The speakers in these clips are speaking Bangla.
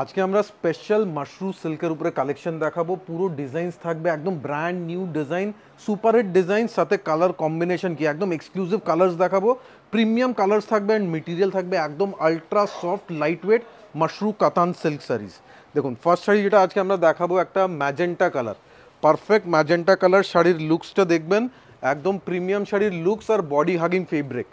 আজকে আমরা স্পেশাল মাশরু সিল্কের উপরে কালেকশন দেখাবো পুরো ডিজাইন্স থাকবে একদম brand new design super hit design সাথে কালার কম্বিনেশন কি একদম এক্সক্লুসিভ কালারস দেখাবো প্রিমিয়াম কালারস থাকবে এন্ড ম্যাটেরিয়াল থাকবে একদম আল্ট্রা সফট লাইটওয়েট মাশরু কাতান সিল্ক সরিস দেখুন ফার্স্ট যেটা আজকে আমরা দেখাবো একটা magenta colour perfect magenta colour শাড়ির লুকসটা দেখবেন একদম প্রিমিয়াম শাড়ির লুকস আর বডি হাগিং ফেব্রিক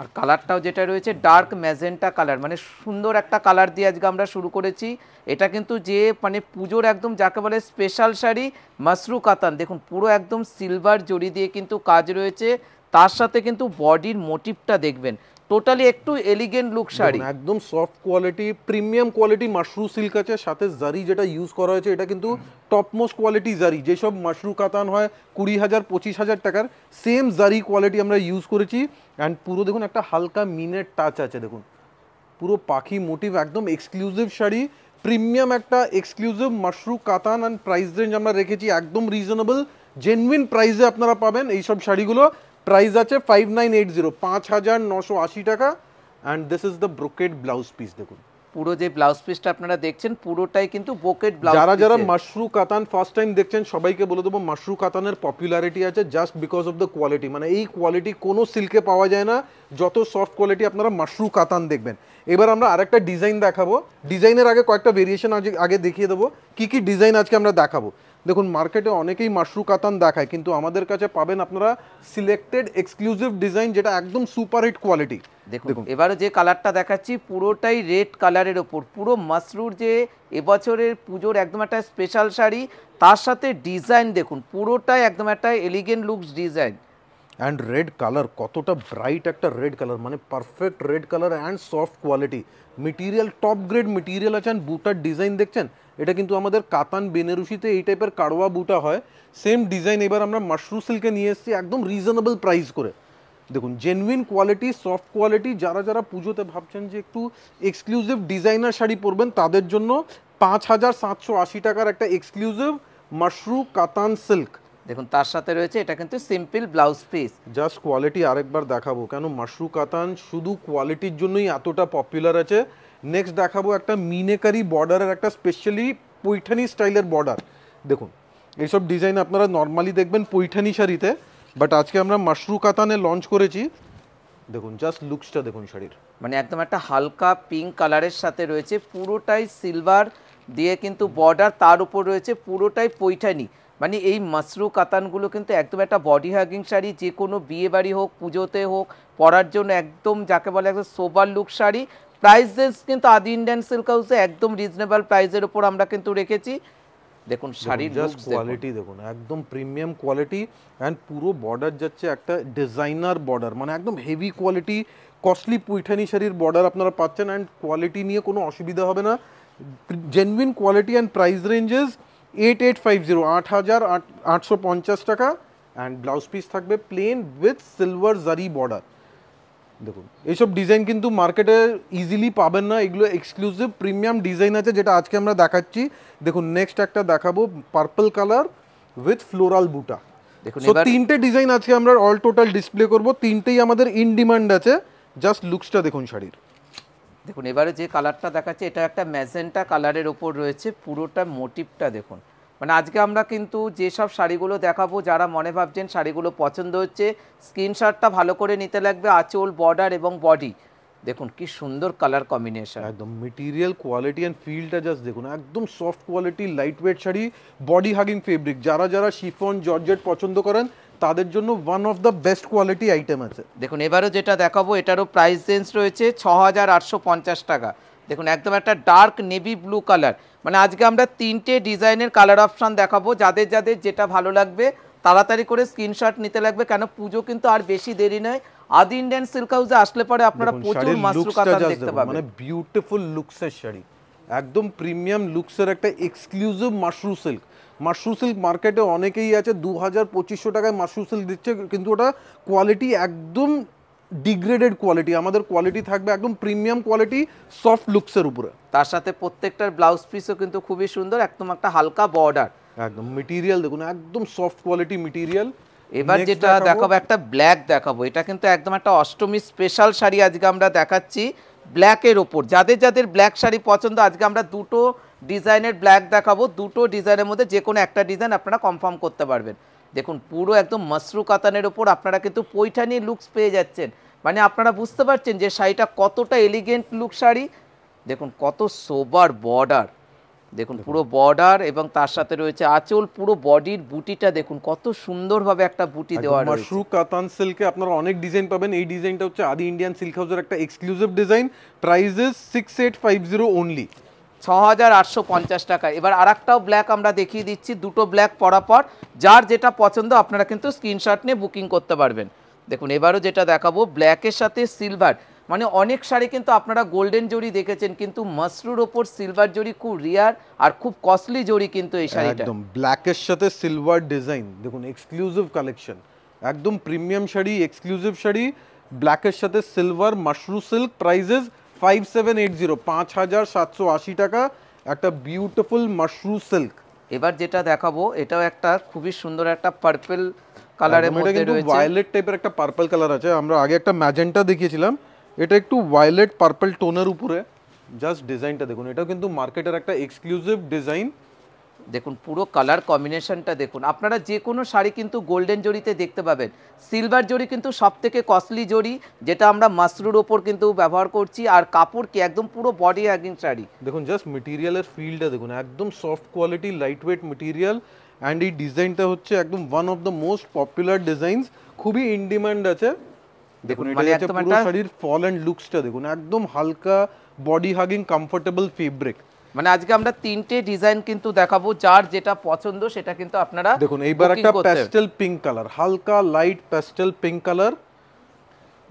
আর কালারটাও যেটা রয়েছে ডার্ক ম্যাজেন্টা কালার মানে সুন্দর একটা কালার দিয়ে আজকে আমরা শুরু করেছি এটা কিন্তু যে মানে পুজোর একদম যাকে বলে স্পেশাল শাড়ি মাসরু কাতান দেখুন পুরো একদম সিলভার জড়ি দিয়ে কিন্তু কাজ রয়েছে তার সাথে কিন্তু বডির মোটিভটা দেখবেন টোটালি একটু এলিগেন্ট লুক শাড়ি একদম সফট কোয়ালিটি প্রিমিয়াম কোয়ালিটি মাশরু সিল্ক আছে সাথে জারি যেটা ইউজ করা হয়েছে এটা কিন্তু টপমোস্ট কোয়ালিটি জারি যেসব মাশরু কাতান হয় কুড়ি হাজার পঁচিশ হাজার টাকার সেম জারি কোয়ালিটি আমরা ইউজ করেছি অ্যান্ড পুরো দেখুন একটা হালকা মিনের টাচ আছে দেখুন পুরো পাখি মোটিভ একদম এক্সক্লুসিভ শাড়ি প্রিমিয়াম একটা এক্সক্লুসিভ মাশরু কাতান অ্যান্ড প্রাইস রেঞ্জ আমরা রেখেছি একদম রিজনেবল জেনুইন প্রাইসে আপনারা পাবেন এইসব শাড়িগুলো প্রাইস আছে ফাইভ নাইন এইট জিরো পাঁচ হাজার নশো আশি টাকা and this is the brocade blouse piece দেখুন পুরো যে ব্লাউজ পিসটা আপনারা দেখছেন পুরোটাই কিন্তু বোকেট ব্লাউজ যারা যারা মাশরু কাতান ফার্স্ট টাইম দেখছেন সবাইকে বলে দেবো মাশরু কাতানের পপুলারিটি আছে just because of the quality মানে এই কোয়ালিটি কোনো সিল্কে পাওয়া যায় না যত সফট কোয়ালিটি আপনারা মাশরু কাতান দেখবেন এবার আমরা আরেকটা ডিজাইন দেখাবো ডিজাইনের আগে কয়েকটা ভেরিয়েশন আগে দেখিয়ে দেবো কী কী ডিজাইন আজকে আমরা দেখাবো দেখুন মার্কেটে অনেকেই মাশরু কাতান দেখায় কিন্তু আমাদের কাছে পাবেন আপনারা সিলেক্টেড এক্সক্লুসিভ ডিজাইন যেটা একদম সুপার হিট কোয়ালিটি দেখুন এবারে যে কালারটা দেখাচ্ছি পুরোটাই রেড কালারের ওপর পুরো মাশরুর যে এবছরের পুজোর একদম একটা স্পেশাল শাড়ি তার সাথে ডিজাইন দেখুন পুরোটাই একদম একটা elegant looks design and red colour কতটা ব্রাইট একটা রেড কালার মানে perfect red colour and soft quality material top grade material আছে অ্যান্ড বুটার ডিজাইন দেখছেন এটা কিন্তু আমাদের কাতান বেনারুসিতে এই টাইপের কারোয়া বুটা হয় সেম ডিজাইন এবার আমরা মাশরুম সিল্কে নিয়ে এসেছি একদম রিজনেবল প্রাইস করে দেখুন জেনুইন কোয়ালিটি সফট কোয়ালিটি যারা যারা পুজোতে ভাবছেন যে একটু এক্সক্লুসিভ ডিজাইনার শাড়ি পরবেন তাদের জন্য পাঁচ হাজার সাতশো আশি টাকার একটা এক্সক্লুসিভ মাশরু কাতান সিল্ক দেখুন তার সাথে রয়েছে এটা কিন্তু simple blouse piece just quality আরেকবার দেখাবো কেন মাশরু কাতান শুধু কোয়ালিটির জন্যই এতটা পপুলার আছে নেক্সট দেখাবো একটা মিনেকারি বর্ডারের একটা স্পেশালি পৈঠানি স্টাইলের বর্ডার দেখুন এইসব ডিজাইন আপনারা নর্মালি দেখবেন পৈঠানি শাড়িতে বাট আজকে আমরা মাশরু কাতানে লঞ্চ করেছি দেখুন জাস্ট লুকসটা দেখুন শাড়ির মানে একদম একটা হালকা পিঙ্ক কালারের সাথে রয়েছে পুরোটাই সিলভার দিয়ে কিন্তু বর্ডার তার উপর রয়েছে পুরোটাই পৈঠানি মানে এই মাশরু কাতানগুলো কিন্তু একদম একটা বডি হাগিং শাড়ি যে কোনো বিয়ে বাড়ি হোক পুজোতে হোক পরার জন্য একদম যাকে বলে একদম সোবার লুক শাড়ি প্রাইস কিন্তু আদি ইন্ডিয়ান সিল্ক হাউসে একদম রিজনেবল প্রাইসের উপর আমরা কিন্তু রেখেছি দেখুন শাড়ির জাস্ট কোয়ালিটি দেখুন একদম প্রিমিয়াম কোয়ালিটি অ্যান্ড পুরো বর্ডার যাচ্ছে একটা ডিজাইনার বর্ডার মানে একদম হেভি কোয়ালিটি কস্টলি পুইঠানি শাড়ির বর্ডার আপনারা পাচ্ছেন অ্যান্ড কোয়ালিটি নিয়ে কোনো অসুবিধা হবে না genuine quality and price ranges eight eight five zero আট হাজার আটশো পঞ্চাশ টাকা অ্যান্ড ব্লাউজ পিস থাকবে plain with silver zari border দেখুন এইসব ডিজাইন কিন্তু মার্কেটে ইজিলি পাবেন না এগুলো এক্সক্লুসিভ প্রিমিয়াম ডিজাইন আছে যেটা আজকে আমরা দেখাচ্ছি দেখুন নেক্সট একটা দেখাবো পার্পল কালার উইথ ফ্লোরাল বুটা দেখুন তিনটে ডিজাইন আজকে আমরা অল টোটাল ডিসপ্লে করব তিনটেই আমাদের ইন ডিমান্ড আছে জাস্ট লুকসটা দেখুন শাড়ির দেখুন এবারে যে কালারটা দেখাচ্ছে এটা একটা ম্যাজেন্টা কালারের ওপর রয়েছে পুরোটা মোটিভটা দেখুন মানে আজকে আমরা কিন্তু যেসব শাড়িগুলো দেখাবো যারা মনে ভাবছেন শাড়িগুলো পছন্দ হচ্ছে স্ক্রিনশটটা ভালো করে নিতে লাগবে আচল বর্ডার এবং বডি দেখুন কি সুন্দর কালার কম্বিনেশন একদম মেটেরিয়াল কোয়ালিটি অ্যান্ড ফিলটা জাস্ট দেখুন একদম soft quality light weight sari body hugging fabric যারা যারা শিফন জর্জেট পছন্দ করেন তাদের জন্য one of the best quality item আছে দেখুন এবারও যেটা দেখাবো এটারও প্রাইস রেঞ্জ রয়েছে ছ টাকা দেখুন একদম একটা ডার্ক নেভি ব্লু কালার মানে আজকে আমরা তিনটে ডিজাইনের কালার অপশান দেখাবো যাদের যাদের যেটা ভালো লাগবে তাড়াতাড়ি করে স্ক্রিনশট নিতে লাগবে কেন পুজো কিন্তু আর বেশি দেরি নয় আদি ইন্ডিয়ান সিল্ক হাউসে আসলে পরে আপনারা প্রচুর মাসরু কাতান দেখতে পাবেন মানে বিউটিফুল লুকসের শাড়ি একদম প্রিমিয়াম লুকসের একটা এক্সক্লুসিভ মাশরু সিল্ক মাশরু সিল্ক মার্কেটে অনেকেই আছে দু হাজার পঁচিশশো টাকায় মাশরু সিল্ক দিচ্ছে কিন্তু ওটা কোয়ালিটি একদম ডিগ্রেডেড কোয়ালিটি আমাদের কোয়ালিটি থাকবে একদম প্রিমিয়াম কোয়ালিটি সফট লুকসের উপরে তার সাথে প্রত্যেকটার ব্লাউজ পিসও কিন্তু খুবই সুন্দর একদম একটা হালকা বর্ডার একদম মেটিরিয়াল দেখুন একদম সফট কোয়ালিটি মেটিরিয়াল এবার যেটা দেখাবো একটা ব্ল্যাক দেখাবো এটা কিন্তু একদম একটা অষ্টমী স্পেশাল শাড়ি আজকে আমরা দেখাচ্ছি ব্ল্যাকের ওপর যাদের যাদের ব্ল্যাক শাড়ি পছন্দ আজকে আমরা দুটো ডিজাইনের ব্ল্যাক দেখাবো দুটো ডিজাইনের মধ্যে যে কোনো একটা ডিজাইন আপনারা কনফার্ম করতে পারবেন দেখুন পুরো একদম মাসরু কাতানের ওপর আপনারা কিন্তু পৈঠানি লুকস পেয়ে যাচ্ছেন মানে আপনারা বুঝতে পারছেন যে শাড়িটা কতটা এলিগেন্ট লুক শাড়ি দেখুন কত সোবার বর্ডার দেখুন পুরো বর্ডার এবং তার সাথে রয়েছে আঁচল পুরো বডির বুটিটা দেখুন কত সুন্দরভাবে একটা বুটি দেওয়া রয়েছে মাশরু কাতান সিল্কে আপনারা অনেক ডিজাইন পাবেন এই ডিজাইনটা হচ্ছে আদি ইন্ডিয়ান সিল্ক হাউসের একটা exclusive design price six eight five zero only ছ হাজার আটশো পঞ্চাশ টাকা এবার আর একটাও ব্ল্যাক আমরা দেখিয়ে দিচ্ছি দুটো ব্ল্যাক পর যার যেটা পছন্দ আপনারা কিন্তু স্ক্রিনশট নিয়ে বুকিং করতে পারবেন দেখুন এবারও যেটা দেখাবো ব্ল্যাকের সাথে সিলভার মানে অনেক শাড়ি কিন্তু আপনারা গোল্ডেন জরি দেখেছেন কিন্তু মাসরুর ওপর সিলভার জরি খুব রিয়ার আর খুব কস্টলি জরি কিন্তু এই শাড়িটা একদম ব্ল্যাকের সাথে সিলভার ডিজাইন দেখুন এক্সক্লুসিভ কালেকশন একদম প্রিমিয়াম শাড়ি এক্সক্লুসিভ শাড়ি ব্ল্যাকের সাথে সিলভার মাশরু silk prices five seven eight zero পাঁচ হাজার সাতশো আশি টাকা একটা বিউটিফুল মাশরু সিল্ক এবার যেটা দেখাবো এটাও একটা খুবই সুন্দর একটা পার্পল কালারের মধ্যে রয়েছে এটা কিন্তু ভায়োলেট টাইপের একটা পার্পল কালার আছে আমরা আগে একটা ম্যাজেন্টা দেখিয়েছিলাম এটা একটু ভায়োলেট পার্পল টোনের উপরে জাস্ট ডিজাইনটা দেখুন এটাও কিন্তু মার্কেটের একটা এক্সক্লুসিভ ডিজাইন দেখুন পুরো কালার কম্বিনেশনটা দেখুন আপনারা যে কোনো শাড়ি কিন্তু গোল্ডেন জড়িতে দেখতে পাবেন সিলভার জরি কিন্তু সব থেকে কস্টলি জরি যেটা আমরা মাসরুর ওপর কিন্তু ব্যবহার করছি আর কাপড় কি একদম পুরো বডি হ্যাগিং শাড়ি দেখুন জাস্ট মেটিরিয়ালের ফিলটা দেখুন একদম soft quality light weight material and এই ডিজাইনটা হচ্ছে একদম one of the most popular designs খুবই ইন ডিমান্ড আছে দেখুন মানে একদম শাড়ির ফল অ্যান্ড লুকসটা দেখুন একদম হালকা বডি হাগিং কমফোর্টেবল ফেব্রিক মানে আজকে আমরা তিনটে ডিজাইন কিন্তু দেখাবো যার যেটা পছন্দ সেটা কিন্তু আপনারা দেখুন এইবার একটা প্যাস্টেল পিঙ্ক কালার হালকা লাইট প্যাস্টেল পিঙ্ক কালার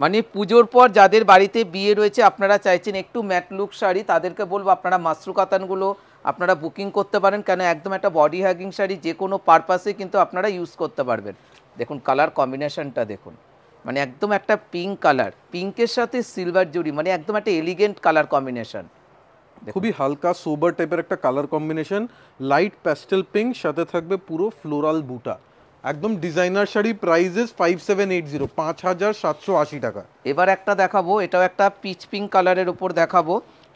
মানে পুজোর পর যাদের বাড়িতে বিয়ে রয়েছে আপনারা চাইছেন একটু ম্যাট লুক শাড়ি তাদেরকে বলবো আপনারা মাসরু কাতানগুলো আপনারা বুকিং করতে পারেন কেন একদম একটা বডি হ্যাগিং শাড়ি যে কোনো পারপাসে কিন্তু আপনারা ইউজ করতে পারবেন দেখুন কালার কম্বিনেশনটা দেখুন মানে একদম একটা পিঙ্ক কালার পিঙ্কের সাথে সিলভার জুড়ি মানে একদম একটা এলিগেন্ট কালার কম্বিনেশন খুবই হালকা সোবার টাইপের একটা colour combination light pastel pink সাথে থাকবে পুরো ফ্লোরাল বুটা একদম designer sari prices five seven eight zero পাঁচ হাজার সাতশো আশি টাকা এবার একটা দেখাবো এটাও একটা পিচ পিঙ্ক কালারের উপর দেখাবো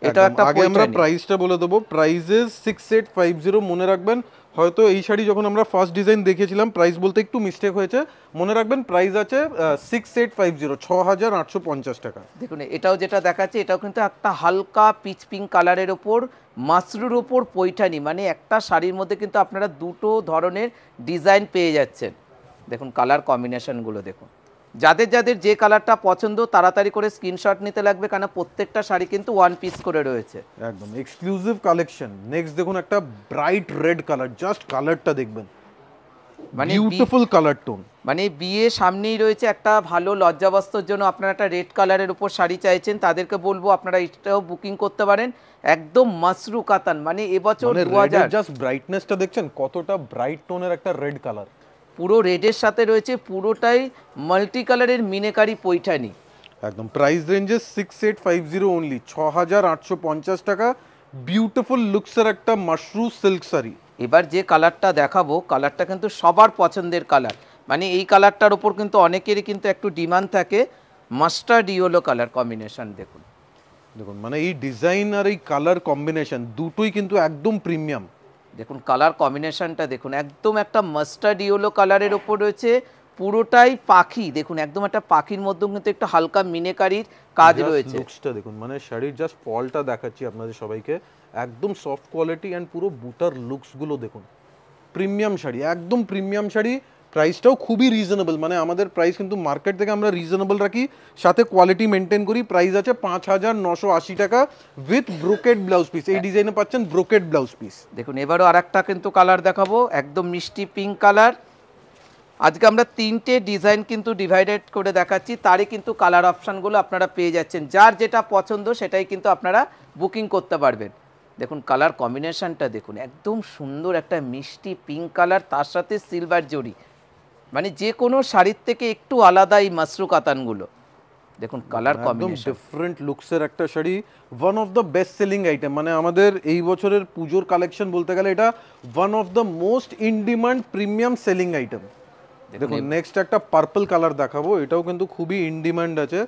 এটা একটা আগে আমরা প্রাইসটা বলে দেবো prices six eight five zero মনে রাখবেন হয়তো এই শাড়ি যখন আমরা ফার্স্ট ডিজাইন দেখেছিলাম প্রাইস বলতে একটু মিস্টেক হয়েছে মনে রাখবেন প্রাইস আছে সিক্স এইট ফাইভ জিরো ছ হাজার আটশো পঞ্চাশ টাকা দেখুন এটাও যেটা দেখাচ্ছে এটাও কিন্তু একটা হালকা পিচ পিঙ্ক কালারের ওপর মাসরুর ওপর পৈঠানি মানে একটা শাড়ির মধ্যে কিন্তু আপনারা দুটো ধরনের ডিজাইন পেয়ে যাচ্ছেন দেখুন কালার কম্বিনেশনগুলো দেখুন যাদের যাদের যে কালারটা পছন্দ তাড়াতাড়ি করে স্ক্রিনশট নিতে লাগবে কারণ প্রত্যেকটা শাড়ি কিন্তু ওয়ান পিস করে রয়েছে একদম এক্সক্লুসিভ কালেকশন নেক্সট দেখুন একটা ব্রাইট রেড কালার জাস্ট কালারটা দেখবেন মানে বিউটিফুল কালার টোন মানে বিয়ে সামনেই রয়েছে একটা ভালো লজ্জাবস্তর জন্য আপনারা একটা রেড কালারের উপর শাড়ি চাইছেন তাদেরকে বলবো আপনারা এটাও বুকিং করতে পারেন একদম মাসরু কাতান মানে এবছর দু হাজার জাস্ট ব্রাইটনেসটা দেখছেন কতটা ব্রাইট টোনের একটা রেড কালার পুরো রেডের সাথে রয়েছে পুরোটাই মাল্টি কালারের মিনেকারি পৈঠানি একদম প্রাইস রেঞ্জের six eight five zero only ছ হাজার আটশো পঞ্চাশ টাকা বিউটিফুল লুকসের একটা মাশরু সিল্ক শাড়ি এবার যে কালারটা দেখাবো কালারটা কিন্তু সবার পছন্দের কালার মানে এই কালারটার ওপর কিন্তু অনেকেরই কিন্তু একটু ডিমান্ড থাকে মাস্টার্ড ইয়েলো কালার কম্বিনেশন দেখুন দেখুন মানে এই ডিজাইন আর এই কালার কম্বিনেশন দুটোই কিন্তু একদম প্রিমিয়াম দেখুন কালার কম্বিনেশনটা দেখুন একদম একটা মাস্টার্ড ইয়েলো কালারের ওপর রয়েছে পুরোটাই পাখি দেখুন একদম একটা পাখির মধ্যে কিন্তু একটা হালকা মিনেকারির কাজ রয়েছে লুকসটা দেখুন মানে শাড়ির জাস্ট ফলটা দেখাচ্ছি আপনাদের সবাইকে একদম সফট কোয়ালিটি অ্যান্ড পুরো বুটার লুকসগুলো দেখুন প্রিমিয়াম শাড়ি একদম প্রিমিয়াম শাড়ি প্রাইসটাও খুবই রিজনেবল মানে আমাদের প্রাইস কিন্তু মার্কেট থেকে আমরা রিজনেবল রাখি সাথে কোয়ালিটি মেনটেন করি প্রাইস আছে পাঁচ হাজার নশো আশি টাকা উইথ ব্রোকেড ব্লাউজ পিস এই ডিজাইনে পাচ্ছেন ব্রোকেড ব্লাউজ পিস দেখুন এবারও আর একটা কিন্তু কালার দেখাবো একদম মিষ্টি পিঙ্ক কালার আজকে আমরা তিনটে ডিজাইন কিন্তু ডিভাইডেড করে দেখাচ্ছি তারই কিন্তু কালার অপশানগুলো আপনারা পেয়ে যাচ্ছেন যার যেটা পছন্দ সেটাই কিন্তু আপনারা বুকিং করতে পারবেন দেখুন কালার কম্বিনেশানটা দেখুন একদম সুন্দর একটা মিষ্টি পিঙ্ক কালার তার সাথে সিলভার জড়ি মানে যে কোনো শাড়ির থেকে একটু আলাদা এই মাসরু কাতানগুলো দেখুন কালার কম ডিফারেন্ট লুকসের একটা sari one of the best selling item মানে আমাদের এই বছরের পুজোর কালেকশন বলতে গেলে এটা one of the most in demand premium selling item দেখুন নেক্সট একটা পার্পল কালার দেখাবো এটাও কিন্তু খুবই ইন ডিমান্ড আছে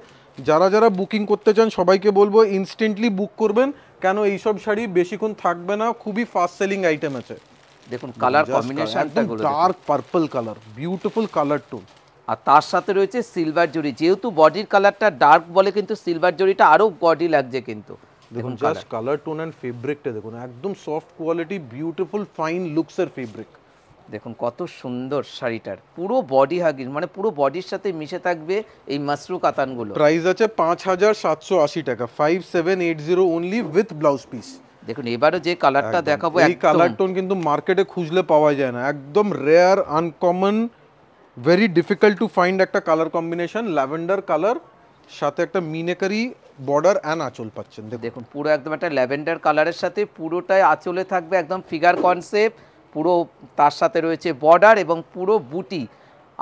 যারা যারা বুকিং করতে চান সবাইকে বলবো ইনস্ট্যান্টলি বুক করবেন কেন এইসব শাড়ি বেশিক্ষণ থাকবে না খুবই ফাস্ট সেলিং আইটেম আছে দেখুন কালার কম্বিনেশনটা গুলো dark purple colour beautiful colour too আর তার সাথে রয়েছে সিলভার জরি যেহেতু বডির কালারটা ডার্ক বলে কিন্তু সিলভার জরিটা আরো বডি লাগছে কিন্তু দেখুন জাস্ট কালার টোন এন্ড ফেব্রিকটা দেখুন একদম soft quality beautiful fine looks এর ফেব্রিক দেখুন কত সুন্দর শাড়িটার পুরো বডি হাগির মানে পুরো বডির সাথে মিশে থাকবে এই মাসরু কাতানগুলো প্রাইস আছে পাঁচ হাজার সাতশো আশি টাকা five seven eight zero only with blouse piece দেখুন এবারে যে কালারটা দেখাবো এই কালার টোন কিন্তু মার্কেটে খুঁজলে পাওয়া যায় না একদম rare uncommon very difficult to find একটা কালার কম্বিনেশন ল্যাভেন্ডার কালার সাথে একটা মিনেকারি বর্ডার অ্যান্ড আঁচল পাচ্ছেন দেখুন পুরো একদম একটা ল্যাভেন্ডার কালারের সাথে পুরোটাই আঁচলে থাকবে একদম ফিগার কনসেপ্ট পুরো তার সাথে রয়েছে বর্ডার এবং পুরো বুটি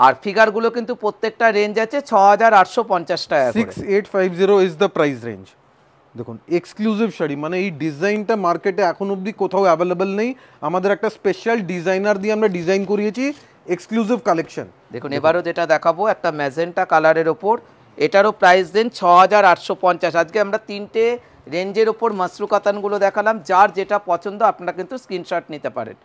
আর ফিগারগুলো কিন্তু প্রত্যেকটা রেঞ্জ আছে ছ হাজার আটশো পঞ্চাশ টাকা six eight five zero is the price range দেখুন এক্সক্লুসিভ শাড়ি মানে এই ডিজাইনটা মার্কেটে এখন অবধি কোথাও অ্যাভেলেবেল নেই আমাদের একটা স্পেশাল ডিজাইনার দিয়ে আমরা ডিজাইন করিয়েছি এক্সক্লুসিভ কালেকশন দেখুন এবারও যেটা দেখাবো একটা ম্যাজেন্টা কালারের ওপর এটারও প্রাইস দেন ছ হাজার আটশো পঞ্চাশ আজকে আমরা তিনটে রেঞ্জের ওপর মাসরু কাতানগুলো দেখালাম যার যেটা পছন্দ আপনারা কিন্তু স্ক্রিনশট নিতে পারেন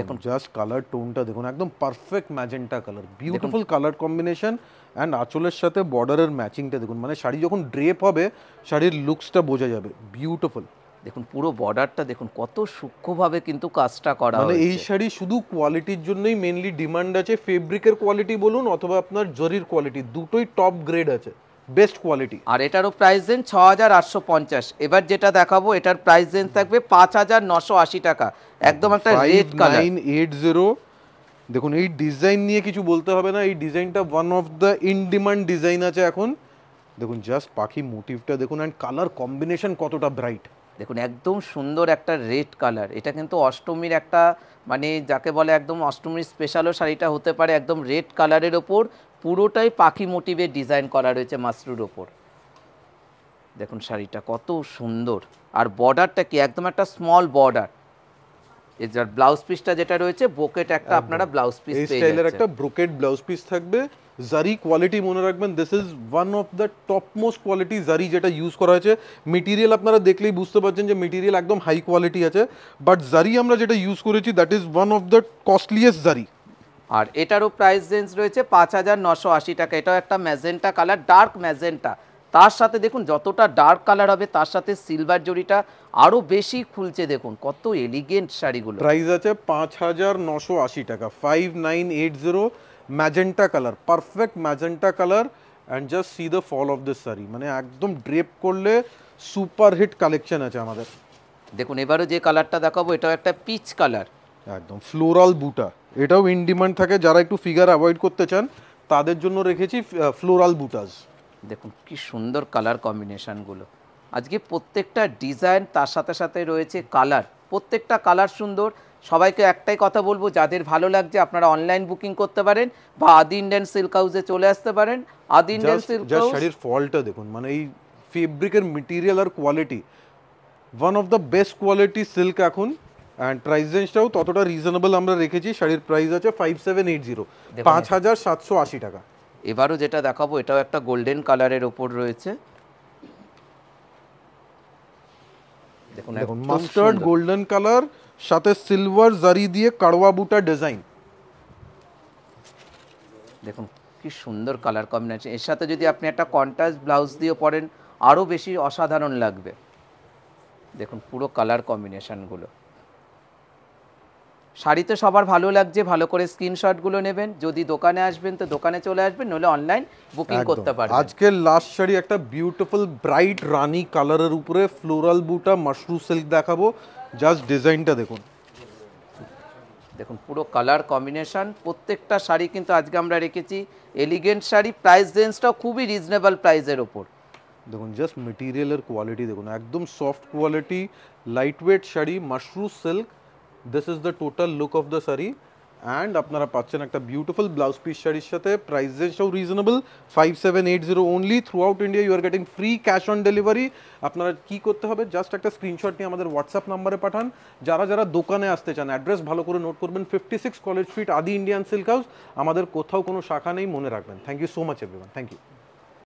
দেখুন জাস্ট কালার টোনটা দেখুন একদম perfect magenta colour beautiful colour combination and আঁচলের সাথে বর্ডারের ম্যাচিংটা দেখুন মানে শাড়ি যখন ড্রেপ হবে শাড়ির লুকসটা বোঝা যাবে বিউটিফুল দেখুন পুরো বর্ডারটা দেখুন কত সূক্ষ্মভাবে কিন্তু কাজটা করা মানে এই শাড়ি শুধু কোয়ালিটির জন্যই মেনলি ডিমান্ড আছে ফেব্রিকের কোয়ালিটি বলুন অথবা আপনার জরির কোয়ালিটি দুটোই টপ গ্রেড আছে বেস্ট কোয়ালিটি আর এটারও প্রাইস রেঞ্জ ছ হাজার আটশো পঞ্চাশ এবার যেটা দেখাবো এটার প্রাইস রেঞ্জ থাকবে পাঁচ হাজার নশো আশি টাকা একদম একটা রেড কালার এইট জিরো দেখুন এই ডিজাইন নিয়ে কিছু বলতে হবে না এই ডিজাইনটা one of the in demand design আছে এখন দেখুন জাস্ট পাখি মোটিভটা দেখুন অ্যান্ড কালার কম্বিনেশন কতটা ব্রাইট দেখুন একদম সুন্দর একটা রেড কালার এটা কিন্তু অষ্টমীর একটা মানে যাকে বলে একদম অষ্টমীর স্পেশালও শাড়িটা হতে পারে একদম রেড কালারের ওপর পুরোটাই পাখি মোটিভে ডিজাইন করা রয়েছে মাসরুর ওপর দেখুন শাড়িটা কত সুন্দর আর বর্ডারটা কি একদম একটা স্মল বর্ডার এর ব্লাউজ পিসটা যেটা রয়েছে বোকেট একটা আপনারা ব্লাউজ পিস পেয়ে যাচ্ছেন এই স্টাইলের একটা ব্রোকেট ব্লাউজ পিস থাকবে জারি কোয়ালিটি মনে রাখবেন this is one of the topmost quality zari যেটা ইউজ করা হয়েছে মেটিরিয়াল আপনারা দেখলেই বুঝতে পারছেন যে মেটিরিয়াল একদম হাই কোয়ালিটি আছে বাট জারি আমরা যেটা ইউজ করেছি that is one of the costliest zari আর এটারও প্রাইস রেঞ্জ রয়েছে পাঁচ হাজার নশো আশি টাকা এটাও একটা ম্যাজেন্টা কালার ডার্ক ম্যাজেন্টা তার সাথে দেখুন যতটা ডার্ক কালার হবে তার সাথে সিলভার জড়িটা আরও বেশি খুলছে দেখুন কত এলিগেন্ট শাড়িগুলো প্রাইস আছে পাঁচ হাজার নশো আশি টাকা five nine eight zero magenta colour perfect magenta colour and just see the fall of the sari মানে একদম ড্রেপ করলে সুপার হিট কালেকশন আছে আমাদের দেখুন এবারে যে কালারটা দেখাবো এটাও একটা পিচ কালার একদম ফ্লোরাল বুটা এটাও ইন ডিমান্ড থাকে যারা একটু ফিগার অ্যাভয়েড করতে চান তাদের জন্য রেখেছি ফ্লোরাল বুটাস দেখুন কি সুন্দর কালার কম্বিনেশনগুলো আজকে প্রত্যেকটা ডিজাইন তার সাথে সাথে রয়েছে কালার প্রত্যেকটা কালার সুন্দর সবাইকে একটাই কথা বলবো যাদের ভালো লাগছে আপনারা অনলাইন বুকিং করতে পারেন বা আদি ইন্ডিয়ান সিল্ক হাউসে চলে আসতে পারেন আদি ইন্ডিয়ান সিল্ক হাউস শাড়ির ফলটা দেখুন মানে এই ফেব্রিকের মেটেরিয়াল আর quality one of the best quality silk এখন অ্যান্ড প্রাইস রেঞ্জটাও ততটা রিজনেবল আমরা রেখেছি শাড়ির প্রাইস আছে ফাইভ সেভেন এইট জিরো পাঁচ হাজার সাতশো আশি টাকা এবারও যেটা দেখাবো এটাও একটা গোল্ডেন কালারের ওপর রয়েছে দেখুন মাস্টার্ড গোল্ডেন কালার সাথে সিলভার জারি দিয়ে কারওয়া বুটা ডিজাইন দেখুন কি সুন্দর কালার কম্বিনেশন এর সাথে যদি আপনি একটা কন্ট্রাস্ট ব্লাউজ দিয়ে পরেন আরও বেশি অসাধারণ লাগবে দেখুন পুরো কালার কম্বিনেশানগুলো শাড়ি তো সবার ভালো লাগছে ভালো করে স্ক্রিনশটগুলো নেবেন যদি দোকানে আসবেন তো দোকানে চলে আসবেন নইলে অনলাইন বুকিং করতে পারবেন আজকের লাস্ট শাড়ি একটা বিউটিফুল ব্রাইট রানি কালারের উপরে ফ্লোরাল বুটা মাশরু সিল্ক দেখাবো just design টা দেখো দেখুন পুরো কালার কম্বিনেশন প্রত্যেকটা শাড়ি কিন্তু আজকে আমরা রেখেছি এলিগ্যান্ট শাড়ি প্রাইস ডেন্সটাও খুবই রিজনেবল প্রাইজের উপর দেখুন just ম্যাটেরিয়াল আর কোয়ালিটি দেখুন একদম সফট কোয়ালিটি লাইটওয়েট শাড়ি মশরু silk this is the total look of the sari and আপনারা পাচ্ছেন একটা বিউটিফুল ব্লাউজ পিস শাড়ির সাথে প্রাইস রেঞ্জটাও reasonable five seven eight zero only throughout India you are getting free cash on delivery আপনারা কী করতে হবে জাস্ট একটা স্ক্রিনশট নিয়ে আমাদের হোয়াটসঅ্যাপ নাম্বারে পাঠান যারা যারা দোকানে আসতে চান অ্যাড্রেস ভালো করে নোট করবেন fifty six College Street Adi Indian Silk House আমাদের কোথাও কোনো শাখা নেই মনে রাখবেন thank you so much everyone thank you